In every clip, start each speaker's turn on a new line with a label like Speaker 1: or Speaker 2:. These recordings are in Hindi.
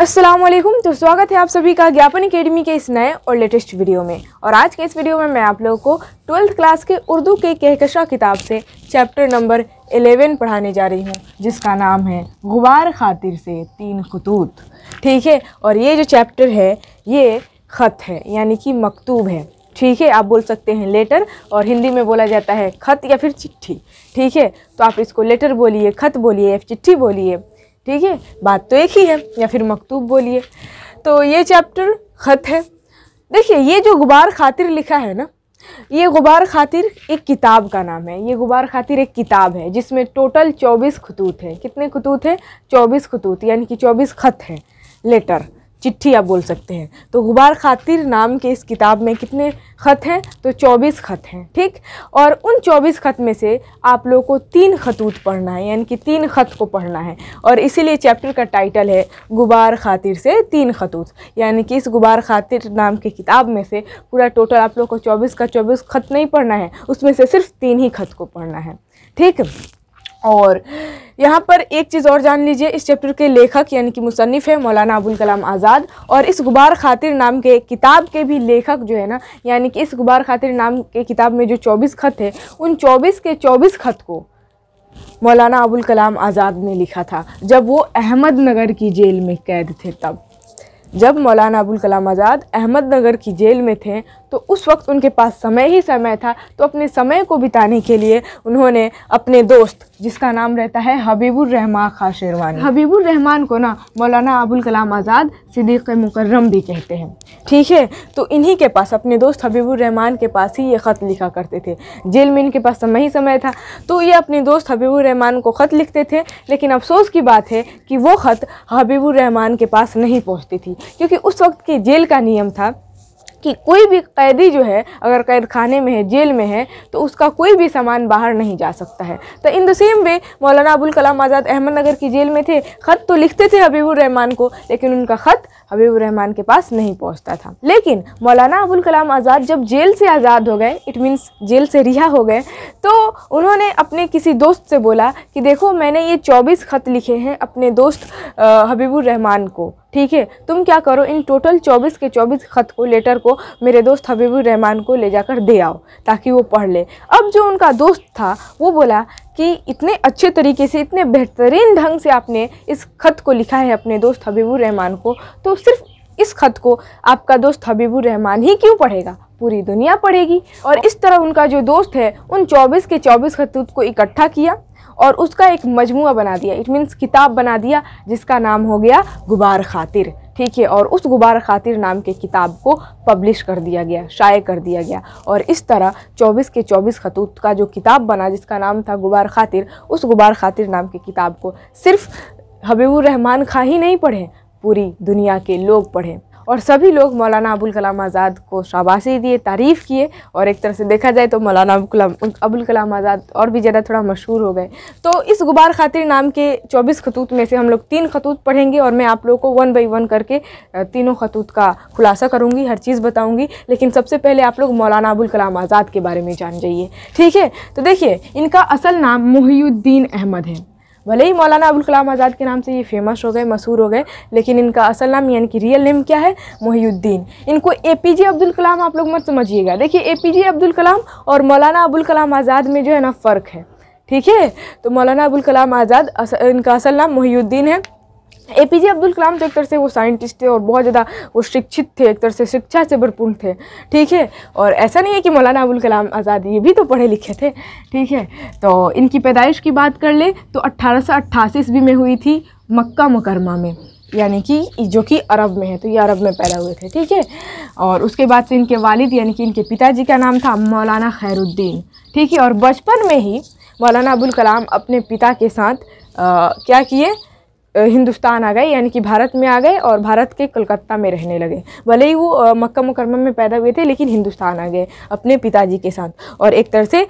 Speaker 1: अस्सलाम वालेकुम तो स्वागत है आप सभी का ज्ञापन एकेडमी के इस नए और लेटेस्ट वीडियो में और आज के इस वीडियो में मैं आप लोगों को ट्वेल्थ क्लास के उर्दू के कहकशा किताब से चैप्टर नंबर 11 पढ़ाने जा रही हूँ जिसका नाम है गुबार खातिर से तीन खतूत ठीक है और ये जो चैप्टर है ये ख़त है यानी कि मकतूब है ठीक है आप बोल सकते हैं लेटर और हिंदी में बोला जाता है खत या फिर चिट्ठी ठीक है तो आप इसको लेटर बोलिए खत बोलिए या चिट्ठी बोलिए ठीक है बात तो एक ही है या फिर मकतूब बोलिए तो ये चैप्टर ख़त है देखिए ये जो गुबार खातिर लिखा है ना ये गुबार खातिर एक किताब का नाम है ये गुबार खातिर एक किताब है जिसमें टोटल 24 खतूत हैं कितने खतूत हैं 24 खतूत यानी कि 24 ख़त हैं लेटर चिट्ठी आप बोल सकते हैं तो गुबार खातिर नाम के इस किताब में कितने ख़त हैं तो 24 ख़त हैं ठीक और उन 24 ख़त में से आप लोगों को तीन खतूत पढ़ना है यानी कि तीन ख़त को पढ़ना है और इसीलिए चैप्टर का टाइटल है गुबार खातिर से तीन खतूत यानी कि इस गुबार खातिर नाम की किताब में से पूरा टोटल आप लोग को चौबीस का चौबीस ख़त नहीं पढ़ना है उसमें से सिर्फ तीन ही ख़त को पढ़ना है ठीक और यहाँ पर एक चीज़ और जान लीजिए इस चैप्टर के लेखक यानी कि मुसनफ़ है मौलाना अबुल कलाम आज़ाद और इस गुबार खातिर नाम के किताब के भी लेखक जो है ना यानी कि इस गुबार खातिर नाम के किताब में जो चौबीस ख़त है उन चौबीस के चौबीस ख़त को मौलाना अबुल कलाम आज़ाद ने लिखा था जब वो अहमदनगर की जेल में कैद थे तब जब मौलाना अबुल कलाम आज़ाद अहमदनगर की जेल में थे तो उस वक्त उनके पास समय ही समय था तो अपने समय को बिताने के लिए उन्होंने अपने दोस्त जिसका नाम रहता है हबीबुल रहमान खा शेरवानी हबीबुल रहमान को ना मौलाना अबुल कलाम आज़ाद सिद्दीक़ मुकर्रम भी कहते हैं ठीक है तो इन्हीं के पास अपने दोस्त हबीबुल रहमान के पास ही ये ख़त लिखा करते थे जेल में इनके पास समय ही समय था तो ये अपने दोस्त हबीबुल रहमान को ख़त लिखते थे लेकिन अफसोस की बात है कि वो ख़त हबीबुल रहमान के पास नहीं पहुँचती थी क्योंकि उस वक्त की जेल का नियम था कि कोई भी कैदी जो है अगर कैद खाने में है जेल में है तो उसका कोई भी सामान बाहर नहीं जा सकता है तो इन द सेम वे मौलाना अबुल कलाम आज़ाद अहमदनगर की जेल में थे ख़त तो लिखते थे हबीबुररहमान को लेकिन उनका ख़त रहमान के पास नहीं पहुंचता था लेकिन मौलाना अबुल कलाम आज़ाद जब जेल से आज़ाद हो गए इट मीन्स जेल से रिहा हो गए तो उन्होंने अपने किसी दोस्त से बोला कि देखो मैंने ये चौबीस ख़त लिखे हैं अपने दोस्त रहमान को ठीक है तुम क्या करो इन टोटल 24 के 24 ख़त को लेटर को मेरे दोस्त हबीबुर रहमान को ले जाकर दे आओ ताकि वो पढ़ ले अब जो उनका दोस्त था वो बोला कि इतने अच्छे तरीके से इतने बेहतरीन ढंग से आपने इस ख़त को लिखा है अपने दोस्त हबीबुर रहमान को तो सिर्फ इस ख़त को आपका दोस्त हबीबुर रहमान ही क्यों पढ़ेगा पूरी दुनिया पढ़ेगी और इस तरह उनका जो दोस्त है उन 24 के 24 खतूत को इकट्ठा किया और उसका एक मजमू बना दिया इट मीन्स किताब बना दिया जिसका नाम हो गया गुबार खातिर ठीक है और उस गुबार खातिर नाम के किताब को पब्लिश कर दिया गया शाये कर दिया गया और इस तरह 24 के 24 खतूत का जो किताब बना जिसका नाम था गुबार खातिर उस गुबार खातिर नाम की किताब को सिर्फ हबीबुर रहमान खां ही नहीं पढ़े पूरी दुनिया के लोग पढ़ें और सभी लोग मौलाना अबुल कलाम आज़ाद को शाबाशी दिए तारीफ़ किए और एक तरह से देखा जाए तो मौलाना कलाम अबुल कलाम आज़ाद और भी ज़्यादा थोड़ा मशहूर हो गए तो इस गुबार खातिर नाम के चौबीस खतूत में से हम लोग तीन खतूत पढ़ेंगे और मैं आप लोग को वन बाई वन करके तीनों खतूत का खुलासा करूँगी हर चीज़ बताऊँगी लेकिन सबसे पहले आप लोग मौलाना अबुल कलाम आज़ाद के बारे में जान जाइए ठीक है तो देखिए इनका असल नाम मुहीउद्दीन अहमद है भले ही मौलाना अबुल कलाम आज़ाद के नाम से ये फेमस हो गए मशहूर हो गए लेकिन इनका असल नाम यानी कि रियल नेम क्या है मोहिउद्दीन इनको ए पी जे अब्दुल कलाम आप लोग मत समझिएगा देखिए ए पी जे अब्दुल कलाम और मौलाना अबुल कलाम आज़ाद में जो है ना फ़र्क है ठीक है तो मौलाना अबुल कलाम आज़ाद इनका असल नाम मोहिउद्दीन है ए पी जे अब्दुल कलाम जो एक तरह से वो साइंटिस्ट थे और बहुत ज़्यादा वो शिक्षित थे एक तरह से शिक्षा से भरपूर थे ठीक है और ऐसा नहीं है कि मौलाना अबुल कलाम आज़ाद ये भी तो पढ़े लिखे थे ठीक है तो इनकी पैदाइश की बात कर ले तो अट्ठारह सौ अट्ठासी ईस्वी में हुई थी मक्का मुकरमा में यानी कि जो कि अरब में है तो ये अरब में पैदा हुए थे ठीक है और उसके बाद से इनके वालिद यानी कि इनके पिताजी का नाम था मौलाना खैरुद्दीन ठीक है और बचपन में ही मौलाना अबुल कलाम अपने पिता के साथ आ, क्या किए हिंदुस्तान आ गए यानी कि भारत में आ गए और भारत के कलकत्ता में रहने लगे भले ही वो मक्का मुकरमा में पैदा हुए थे लेकिन हिंदुस्तान आ गए अपने पिताजी के साथ और एक तरह से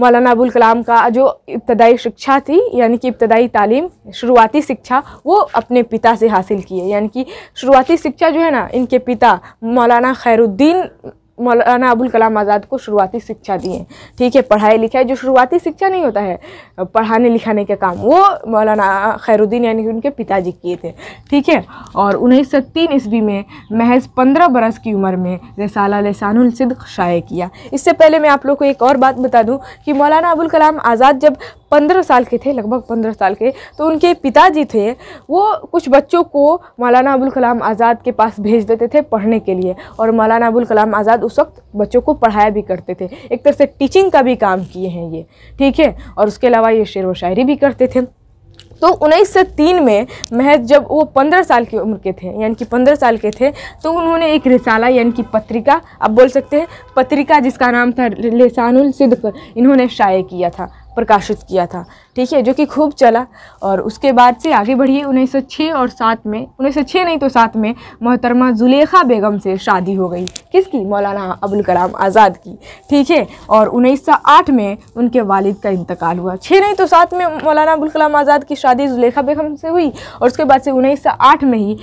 Speaker 1: मौलाना अबुल कलाम का जो इब्तदाई शिक्षा थी यानी कि इब्तदाई तालीम शुरुआती शिक्षा वो अपने पिता से हासिल की है यानी कि शुरुआती शिक्षा जो है ना इनके पिता मौलाना खैरुद्दीन मौलाना अबुल कलाम आज़ाद को शुरुआती शिक्षा दिए ठीक है पढ़ाई लिखाई जो शुरुआती शिक्षा नहीं होता है पढ़ाने लिखाने का काम वो मौलाना खैरुद्दीन यानी कि उनके पिताजी किए थे ठीक है और उन्नीस सौ तीन ईस्वी में महज पंद्रह बरस की उम्र में रसाला लसानसद शाये किया इससे पहले मैं आप लोग को एक और बात बता दूँ कि मौलाना अबुल कलाम आज़ाद जब पंद्रह साल के थे लगभग पंद्रह साल के तो उनके पिताजी थे वो कुछ बच्चों को मौलाना अबुल कलाम आज़ाद के पास भेज देते थे पढ़ने के लिए और मौलाना अबुल कलाम आज़ाद उस वक्त बच्चों को पढ़ाया भी करते थे एक तरह से टीचिंग का भी काम किए हैं ये ठीक है और उसके अलावा ये शेर व शायरी भी करते थे तो उन्नीस सौ तीन में महज जब वो पंद्रह साल की उम्र के थे यानी कि पंद्रह साल के थे तो उन्होंने एक रिसाला यानी कि पत्रिका आप बोल सकते हैं पत्रिका जिसका नाम था लेसानुल सिद्क इन्होंने शाये किया था प्रकाशित किया था ठीक है जो कि खूब चला और उसके बाद से आगे बढ़िए 1906 और सात में 1906 नहीं तो सात में मोहतरमा जुलेखा बेगम से शादी हो गई किसकी मौलाना अबुल कलाम आज़ाद की ठीक है और 1908 में उनके वालिद का इंतकाल हुआ छः नहीं तो सात में मौलाना अबुल कलाम आज़ाद की शादी जुलेखा बेगम से हुई और उसके बाद से उन्नीस में ही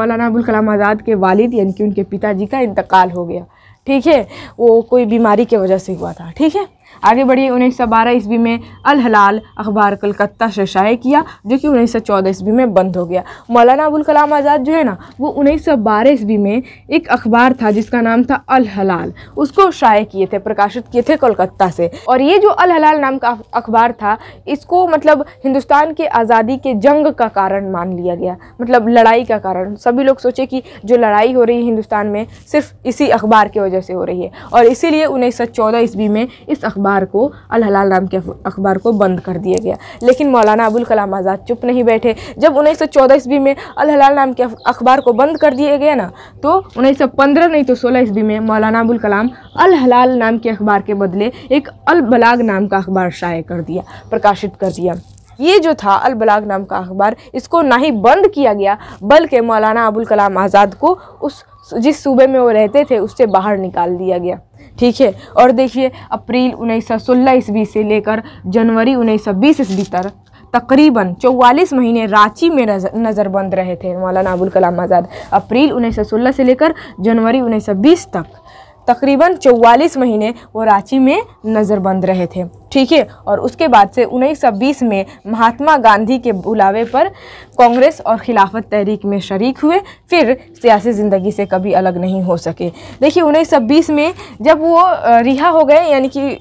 Speaker 1: मौलाना अबुल कलाम आज़ाद के वालिद यानी कि उनके पिताजी का इंतकाल हो गया ठीक है वो कोई बीमारी की वजह से हुआ था ठीक है आगे बढ़िए उन्नीस सौ बारह ईस्वी में अल हलाल अखबार कलकत्ता से शाये किया जो कि उन्नीस सौ चौदह ईस्वी में बंद हो गया मौलाना अबुल कलाम आज़ाद जो है ना वो उन्नीस सौ बारह ईस्वी में एक अखबार था जिसका नाम था अल हलाल उसको शाये किए थे प्रकाशित किए थे कोलकाता से और ये जो अल हलाल नाम का अखबार था इसको मतलब हिंदुस्तान के आज़ादी के जंग का कारण मान लिया गया मतलब लड़ाई का कारण सभी लोग सोचे कि जो लड़ाई हो रही है हिंदुस्तान में सिर्फ इसी अखबार की वजह से हो रही है और इसीलिए उन्नीस सौ चौदह ईस्वी में इस अखबार अखबार को अल हलाल नाम के अखबार को बंद कर दिया गया लेकिन मौलाना अबुल कलाम आज़ाद चुप नहीं बैठे जब उन्नीस सौ चौदह ईस्वी में अल हलाल नाम के अखबार को बंद कर दिया गया ना तो उन्नीस सौ पंद्रह नहीं तो सोलह ईस्वी में मौलाना अबुल कलाम अल हलाल नाम के अखबार के बदले एक अल बलाग नाम का अखबार शाये कर दिया प्रकाशित कर दिया ये जो था अल बलाग नाम का अखबार इसको ना ही बंद किया गया बल्कि मौलाना अबुल कलाम आज़ाद को उस जिस सूबे में वो रहते थे उससे बाहर निकाल दिया गया ठीक है और देखिए अप्रैल उन्नीस सौ सोलह ईस्वी से लेकर जनवरी उन्नीस सौ बीस ईस्वी तक तकरीबन 44 महीने रांची में नजर, नज़रबंद रहे थे मौलाना अबुल कलाम आज़ाद अप्रैल उन्नीस सोलह से लेकर जनवरी उन्नीस सौ बीस तक तकरीबन 44 महीने वो रांची में नज़रबंद रहे थे ठीक है और उसके बाद से 1920 में महात्मा गांधी के बुलावे पर कांग्रेस और खिलाफत तहरीक में शरीक हुए फिर सियासी ज़िंदगी से कभी अलग नहीं हो सके देखिए 1920 में जब वो रिहा हो गए यानी कि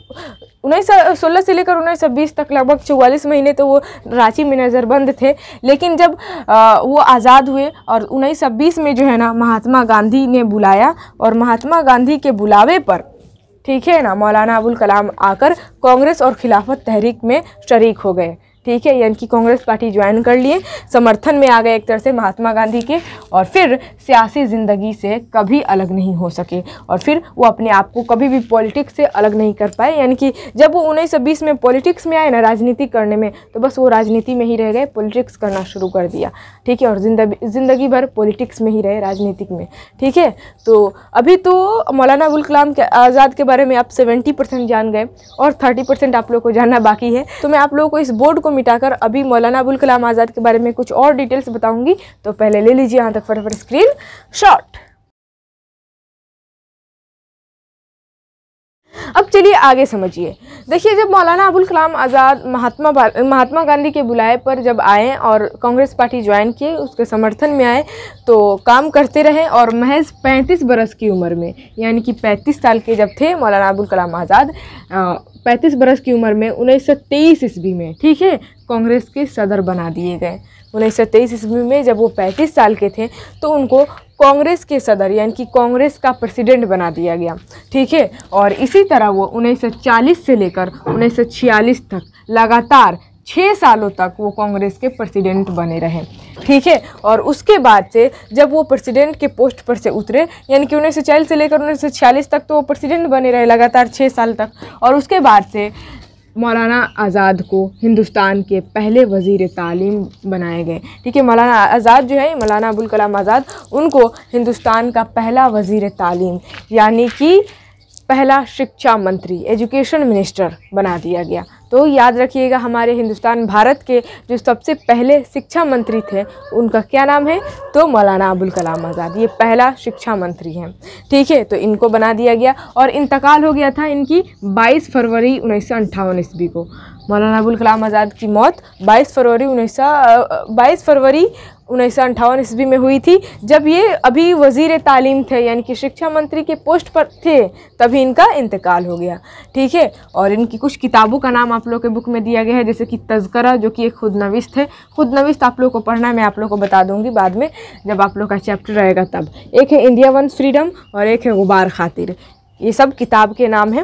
Speaker 1: उन्नीस सोलह से लेकर उन्नीस सौ बीस तक लगभग चौवालीस महीने तो वो रांची में नज़रबंद थे लेकिन जब आ, वो आज़ाद हुए और उन्नीस सौ बीस में जो है ना महात्मा गांधी ने बुलाया और महात्मा गांधी के बुलावे पर ठीक है ना मौलाना अबुल कलाम आकर कांग्रेस और खिलाफत तहरीक में शरीक हो गए ठीक है यानी कि कांग्रेस पार्टी ज्वाइन कर लिए समर्थन में आ गए एक तरह से महात्मा गांधी के और फिर सियासी ज़िंदगी से कभी अलग नहीं हो सके और फिर वो अपने आप को कभी भी पॉलिटिक्स से अलग नहीं कर पाए यानी कि जब वो उन्नीस में पॉलिटिक्स में आए ना राजनीति करने में तो बस वो राजनीति में ही रह गए पॉलिटिक्स करना शुरू कर दिया ठीक है और ज़िंदगी भर पॉलिटिक्स में ही रहे राजनीतिक में ठीक है तो अभी तो मौलाना अबुल कलाम के आज़ाद के बारे में आप सेवेंटी परसेंट जान गए और थर्टी परसेंट आप लोग को जानना बाकी है तो मैं आप लोगों को इस बोर्ड को मिटाकर अभी मौलाना अबुल कलाम आज़ाद के बारे में कुछ और डिटेल्स बताऊंगी तो पहले ले लीजिए यहाँ तक फटाफट स्क्रीन शॉट अब चलिए आगे समझिए देखिए जब मौलाना अबुल कलाम आज़ाद महात्मा महात्मा गांधी के बुलाए पर जब आए और कांग्रेस पार्टी ज्वाइन किए उसके समर्थन में आए तो काम करते रहे और महज पैंतीस बरस की उम्र में यानी कि पैंतीस साल के जब थे मौलाना अबुल कलाम आज़ाद पैंतीस बरस की उम्र में उन्नीस सौ तेईस ईस्वी में ठीक है कांग्रेस के सदर बना दिए गए उन्नीस सौ तेईस ईस्वी में जब वो पैंतीस साल के थे तो उनको कांग्रेस के सदर यानी कि कांग्रेस का प्रेसिडेंट बना दिया गया ठीक है और इसी तरह वो 1940 से लेकर 1946 तक लगातार छः सालों तक वो कांग्रेस के प्रेसिडेंट बने रहे ठीक है और उसके बाद से जब वो प्रेसिडेंट के पोस्ट पर से उतरे यानी कि उन्नीस सौ चालीस से लेकर उन्नीस सौ छियालीस तक तो वो प्रेसिडेंट बने रहे लगातार छः साल तक और उसके बाद से मौलाना आज़ाद को हिंदुस्तान के पहले वज़ी तालीम बनाए गए ठीक है मौलाना आज़ाद जो है मौलाना अबुल कलाम आज़ाद उनको हिंदुस्तान का पहला वज़ी तालीम यानी कि पहला शिक्षा मंत्री एजुकेशन मिनिस्टर बना दिया गया तो याद रखिएगा हमारे हिंदुस्तान भारत के जो सबसे पहले शिक्षा मंत्री थे उनका क्या नाम है तो मौलाना अबुल कलाम आज़ाद ये पहला शिक्षा मंत्री हैं ठीक है तो इनको बना दिया गया और इंतकाल हो गया था इनकी 22 फरवरी उन्नीस ईस्वी को मौलाना अबुल कलाम आज़ाद की मौत 22 फरवरी उन्नीस बाईस फरवरी उन्नीस सौ अंठावन ईस्वी में हुई थी जब ये अभी वजीर तालीम थे यानी कि शिक्षा मंत्री के पोस्ट पर थे तभी इनका इंतकाल हो गया ठीक है और इनकी कुछ किताबों का नाम आप लोग के बुक में दिया गया है जैसे कि तस्करा जो कि एक खुदनविश थे खुदनविश आप लोग को पढ़ना मैं आप लोग को बता दूंगी बाद में जब आप लोग का चैप्टर रहेगा तब एक है इंडिया वन फ्रीडम और एक है गुबार खातिर ये सब किताब के नाम हैं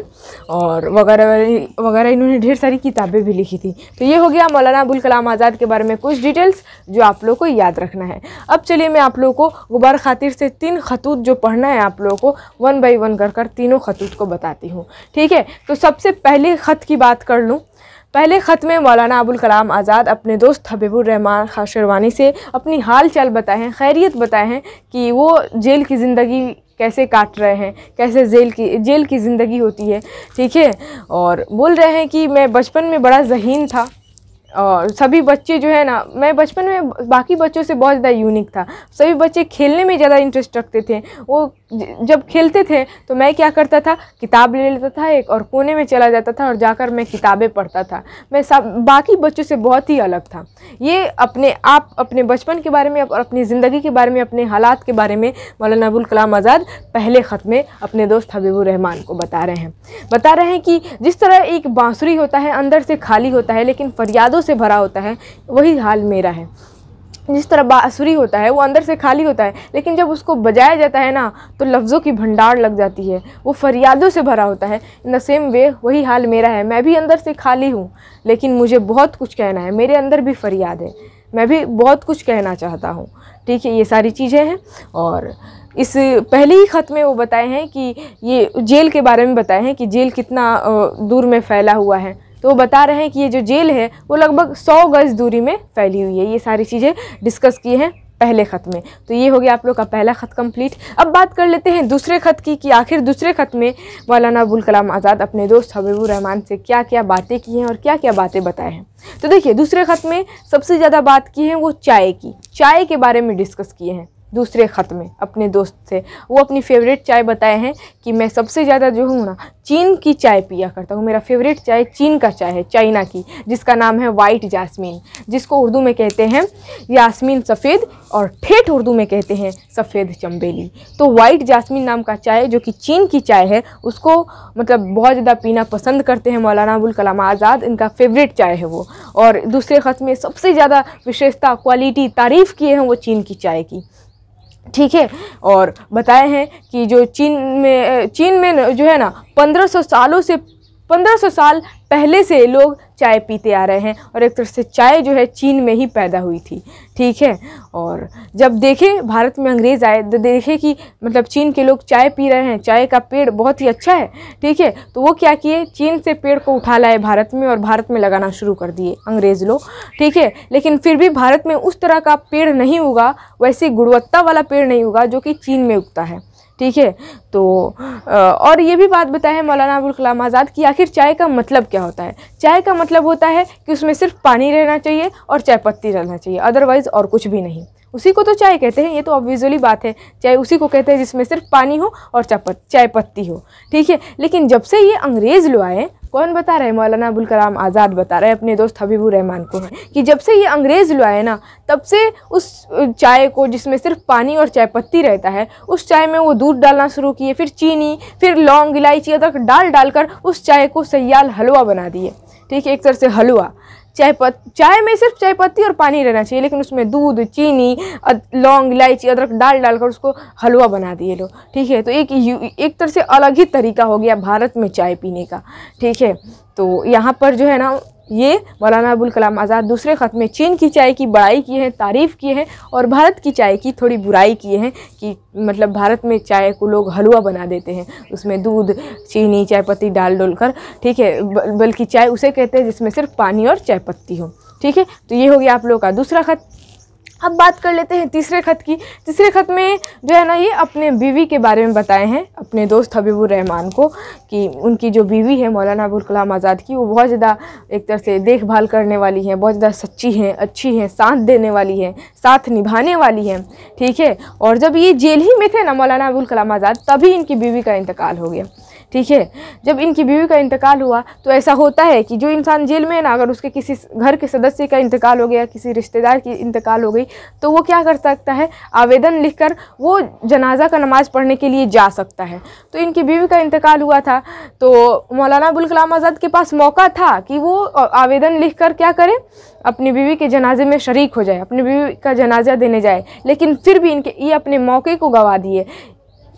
Speaker 1: और वगैरह वगैरह इन्होंने ढेर सारी किताबें भी लिखी थी तो ये हो गया मौलाना अबुल कलाम आज़ाद के बारे में कुछ डिटेल्स जो आप लोगों को याद रखना है अब चलिए मैं आप लोगों को गुबार खातिर से तीन खतूत जो पढ़ना है आप लोगों को वन बाई वन कर कर तीनों खतूत को बताती हूँ ठीक है तो सबसे पहले ख़त की बात कर लूँ पहले ख़त में मौलाना अबुल कलाम आज़ाद अपने दोस्त हबीबुर रहमान खाशरवानी से अपनी हाल चाल बताएँ खैरियत बताएँ कि वो जेल की ज़िंदगी कैसे काट रहे हैं कैसे जेल की जेल की ज़िंदगी होती है ठीक है और बोल रहे हैं कि मैं बचपन में बड़ा जहीन था और सभी बच्चे जो है ना मैं बचपन में बाकी बच्चों से बहुत ज़्यादा यूनिक था सभी बच्चे खेलने में ज़्यादा इंटरेस्ट रखते थे वो जब खेलते थे तो मैं क्या करता था किताब ले लेता था एक और कोने में चला जाता था और जाकर मैं किताबें पढ़ता था मैं सब बाकी बच्चों से बहुत ही अलग था ये अपने आप अपने बचपन के बारे में और अपनी ज़िंदगी के बारे में अपने हालात के बारे में मौलाना अबुल कलाम आज़ाद पहले ख़त में अपने दोस्त हबीबुर रहमान को बता रहे हैं बता रहे हैं कि जिस तरह एक बाँसुरी होता है अंदर से खाली होता है लेकिन फरियादों से भरा होता है वही हाल मेरा है जिस तरह बाँसुरी होता है वो अंदर से खाली होता है लेकिन जब उसको बजाया जाता है ना तो लफ्ज़ों की भंडार लग जाती है वो फरियादों से भरा होता है इन द सेम वे वही हाल मेरा है मैं भी अंदर से खाली हूँ लेकिन मुझे बहुत कुछ कहना है मेरे अंदर भी फरियाद है मैं भी बहुत कुछ कहना चाहता हूँ ठीक है ये सारी चीज़ें हैं और इस पहले ही ख़त में वो बताए हैं कि ये जेल के बारे में बताए हैं कि जेल कितना दूर में फैला हुआ है तो वो बता रहे हैं कि ये जो जेल है वो लगभग सौ गज़ दूरी में फैली हुई है ये सारी चीज़ें डिस्कस की हैं पहले ख़त में तो ये हो गया आप लोग का पहला ख़त कंप्लीट अब बात कर लेते हैं दूसरे ख़त की कि आखिर दूसरे ख़त में मौलाना अबुल कलाम आज़ाद अपने दोस्त हबीबुर रहमान से क्या क्या बातें की हैं और क्या क्या बातें बताए हैं तो देखिए दूसरे ख़त में सबसे ज़्यादा बात की है वो चाय की चाय के बारे में डिस्कस किए हैं दूसरे ख़त में अपने दोस्त से वो अपनी फेवरेट चाय बताए हैं कि मैं सबसे ज़्यादा जो हूँ ना चीन की चाय पिया करता हूँ मेरा फेवरेट चाय चीन का चाय है चाइना की जिसका नाम है वाइट जासमीन जिसको उर्दू में कहते हैं यासमीन सफ़ेद और ठेठ उर्दू में कहते हैं सफ़ेद चम्बेली तो वाइट जासमीन नाम का चाय जो कि चीन की चाय है उसको मतलब बहुत ज़्यादा पीना पसंद करते हैं मौलाना अबुल कलाम आज़ाद इनका फेवरेट चाय है वो और दूसरे ख़त में सबसे ज़्यादा विशेषता क्वालिटी तारीफ़ किए हैं वो चीन की चाय की ठीक है और बताए हैं कि जो चीन में चीन में जो है ना 1500 सालों से 1500 साल पहले से लोग चाय पीते आ रहे हैं और एक तरह से चाय जो है चीन में ही पैदा हुई थी ठीक है और जब देखे भारत में अंग्रेज़ आए तो देखे कि मतलब चीन के लोग चाय पी रहे हैं चाय का पेड़ बहुत ही अच्छा है ठीक है तो वो क्या किए चीन से पेड़ को उठा लाए भारत में और भारत में लगाना शुरू कर दिए अंग्रेज़ लोग ठीक है लेकिन फिर भी भारत में उस तरह का पेड़ नहीं उगा वैसे गुणवत्ता वाला पेड़ नहीं उगा जो कि चीन में उगता है ठीक है तो और ये भी बात बताए हैं मौलाना अबुल कलाम आज़ाद कि आखिर चाय का मतलब क्या होता है चाय का मतलब होता है कि उसमें सिर्फ पानी रहना चाहिए और चाय पत्ती रहना चाहिए अदरवाइज़ और कुछ भी नहीं उसी को तो चाय कहते हैं ये तो ऑब्वियसली बात है चाय उसी को कहते हैं जिसमें सिर्फ पानी हो और चाय पत्ती हो ठीक है लेकिन जब से ये अंग्रेज़ लो आए कौन बता रहे मौलाना अबुल कलाम आज़ाद बता रहे अपने दोस्त हबीबू रहमान को कि जब से ये अंग्रेज़ लाए ना तब से उस चाय को जिसमें सिर्फ पानी और चाय पत्ती रहता है उस चाय में वो दूध डालना शुरू किए फिर चीनी फिर लौंग इलायची अदरक डाल डालकर उस चाय को सयाल हलवा बना दिए ठीक है एक तरह से हलवा चाय पत चाय में सिर्फ चाय पत्ती और पानी रहना चाहिए लेकिन उसमें दूध चीनी लौंग इलायची अदरक डाल डालकर उसको हलवा बना दिए लोग ठीक है तो एक एक तरह से अलग ही तरीका हो गया भारत में चाय पीने का ठीक है तो यहाँ पर जो है ना ये मौलाना अबुल कलाम आज़ाद दूसरे ख़त में चीन की चाय की बड़ाई की है तारीफ़ की है और भारत की चाय की थोड़ी बुराई की है कि मतलब भारत में चाय को लोग हलवा बना देते हैं उसमें दूध चीनी चाय पत्ती डाल डोल कर ठीक है बल्कि चाय उसे कहते हैं जिसमें सिर्फ पानी और चाय पत्ती हो ठीक है तो ये हो गया आप लोगों का दूसरा ख़त अब बात कर लेते हैं तीसरे खत की तीसरे खत में जो है ना ये अपने बीवी के बारे में बताए हैं अपने दोस्त हबीबुर रहमान को कि उनकी जो बीवी है मौलाना अबुल कलाम आज़ाद की वो बहुत ज़्यादा एक तरह से देखभाल करने वाली है बहुत ज़्यादा सच्ची हैं अच्छी हैं साथ देने वाली हैं साथ निभाने वाली हैं ठीक है और जब ये जेल ही में थे ना मौलाना अबुल कलाम आज़ाद तभी इनकी बीवी का इंतकाल हो गया ठीक है जब इनकी बीवी का इंतकाल हुआ तो ऐसा होता है कि जो इंसान जेल में है ना अगर उसके किसी घर के सदस्य का इंतकाल हो गया किसी रिश्तेदार की इंतकाल हो गई तो वो क्या कर सकता है आवेदन लिखकर वो जनाजा का नमाज़ पढ़ने के लिए जा सकता है तो इनकी बीवी का इंतकाल हुआ था तो मौलाना अबुल कलाम आज़ाद के पास मौका था कि वो आवेदन लिख कर क्या करें अपनी बीवी के जनाजे में शरीक हो जाए अपनी बीवी का जनाजा देने जाए लेकिन फिर भी इनके ये अपने मौके को गंवा दिए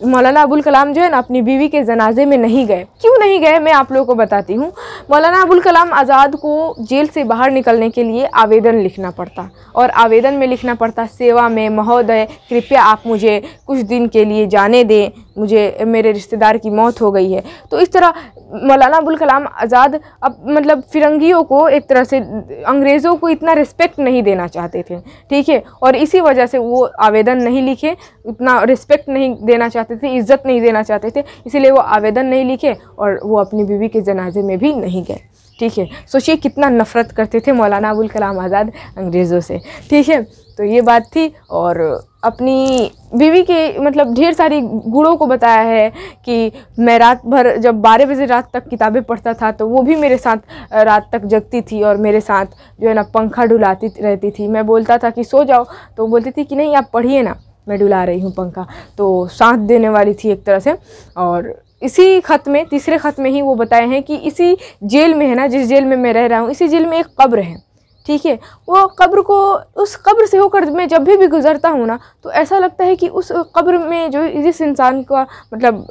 Speaker 1: मौलाना अबुल कलाम जो है ना अपनी बीवी के जनाजे में नहीं गए क्यों नहीं गए मैं आप लोगों को बताती हूँ मौलाना अबुल कलाम आज़ाद को जेल से बाहर निकलने के लिए आवेदन लिखना पड़ता और आवेदन में लिखना पड़ता सेवा में महोदय कृपया आप मुझे कुछ दिन के लिए जाने दें मुझे मेरे रिश्तेदार की मौत हो गई है तो इस तरह मौलाना अबुल कलाम आज़ाद अब मतलब फिरंगियों को एक तरह से अंग्रेज़ों को इतना रिस्पेक्ट नहीं देना चाहते थे ठीक है और इसी वजह से वो आवेदन नहीं लिखे उतना रिस्पेक्ट नहीं देना चाहते थे इज़्ज़त नहीं देना चाहते थे इसीलिए वो आवेदन नहीं लिखे और वो अपनी बीवी के जनाजे में भी नहीं गए ठीक है सोचिए कितना नफ़रत करते थे मौलाना अबुल कलाम आज़ाद अंग्रेज़ों से ठीक है तो ये बात थी और अपनी बीवी के मतलब ढेर सारी गुड़ों को बताया है कि मैं रात भर जब बारह बजे रात तक किताबें पढ़ता था तो वो भी मेरे साथ रात तक जगती थी और मेरे साथ जो है ना पंखा डुलाती रहती थी मैं बोलता था कि सो जाओ तो बोलती थी कि नहीं आप पढ़िए ना मैं डुला रही हूँ पंखा तो साथ देने वाली थी एक तरह से और इसी ख़त में तीसरे ख़त में ही वो बताए हैं कि इसी जेल में है ना जिस जेल में मैं रह रहा हूँ इसी जेल में एक कब्र है ठीक है वो कब्र को उस कब्र से होकर मैं जब भी भी गुज़रता हूँ ना तो ऐसा लगता है कि उस कब्र में जो जिस इंसान का मतलब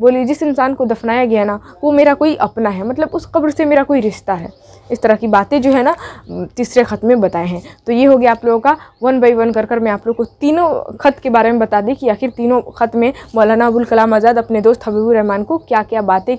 Speaker 1: बोलिए जिस इंसान को दफनाया गया ना वो मेरा कोई अपना है मतलब उस कब्र से मेरा कोई रिश्ता है इस तरह की बातें जो है ना तीसरे ख़त में बताए हैं तो ये हो गया आप लोगों का वन बाई वन कर कर मैं आप लोग को तीनों ख़त के बारे में बता दी कि आखिर तीनों ख़त में मौलाना अबुल कलाम आज़ाद अपने दोस्त हबीबुर रहमान को क्या क्या बातें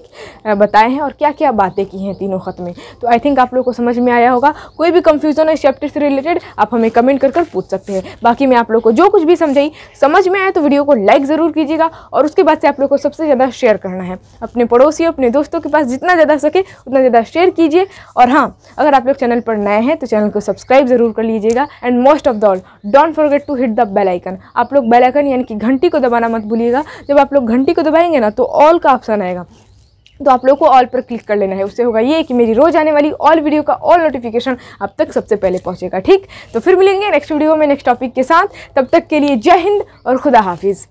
Speaker 1: बताए हैं और क्या क्या बातें की हैं तीनों ख़त में तो आई थिंक आप लोग को समझ में आया होगा कोई भी कंफ्यूजन है इस चैप्टर से रिलेटेड आप हमें कमेंट कर कर पूछ सकते हैं बाकी मैं आप लोग को जो कुछ भी समझाई समझ में आए तो वीडियो को लाइक ज़रूर कीजिएगा और उसके बाद से आप लोग को सबसे ज़्यादा शेयर करना है अपने पड़ोसियों अपने दोस्तों के पास जितना ज़्यादा सके उतना ज़्यादा शेयर कीजिए और हाँ अगर आप लोग चैनल पर नए हैं तो चैनल को सब्सक्राइब ज़रूर कर लीजिएगा and most of the all don't forget to hit the bell icon आप लोग बेल आइकन यानी कि घंटी को दबाना मत भूलिएगा जब आप लोग घंटी को दबाएंगे ना तो ऑल का ऑप्शन आएगा तो आप लोग को ऑल पर क्लिक कर लेना है उससे होगा ये कि मेरी रोज़ आने वाली ऑल वीडियो का ऑल नोटिफिकेशन आप तक सबसे पहले पहुंचेगा ठीक तो फिर मिलेंगे नेक्स्ट वीडियो में नेक्स्ट टॉपिक के साथ तब तक के लिए जय हिंद और खुदा हाफिज़